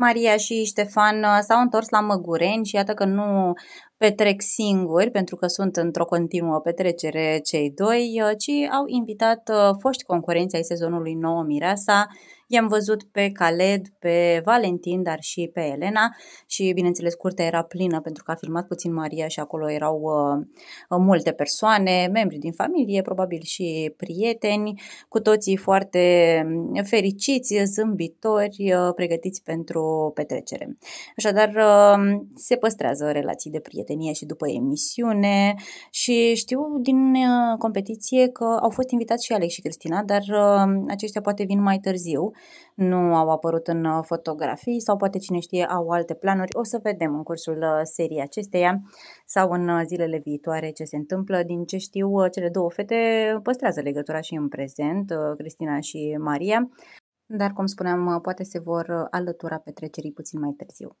Maria și Ștefan uh, s-au întors la Măgureni și iată că nu petrec singuri, pentru că sunt într-o continuă petrecere cei doi, uh, ci au invitat uh, foști concurenți ai sezonului 9 Mirasa, i-am văzut pe Khaled, pe Valentin, dar și pe Elena și bineînțeles curtea era plină pentru că a filmat puțin Maria și acolo erau uh, multe persoane, membri din familie, probabil și prieteni, cu toții foarte mm, fericiți, zâmbitori, uh, pregătiți pentru petrecere. Așadar, uh, se păstrează relații de prieteni prietenie și după emisiune și știu din uh, competiție că au fost invitați și Alex și Cristina, dar uh, aceștia poate vin mai târziu, nu au apărut în uh, fotografii sau poate cine știe au alte planuri. O să vedem în cursul seriei acesteia sau în zilele viitoare ce se întâmplă. Din ce știu, cele două fete păstrează legătura și în prezent, Cristina și Maria dar, cum spuneam, poate se vor alătura petrecerii puțin mai târziu.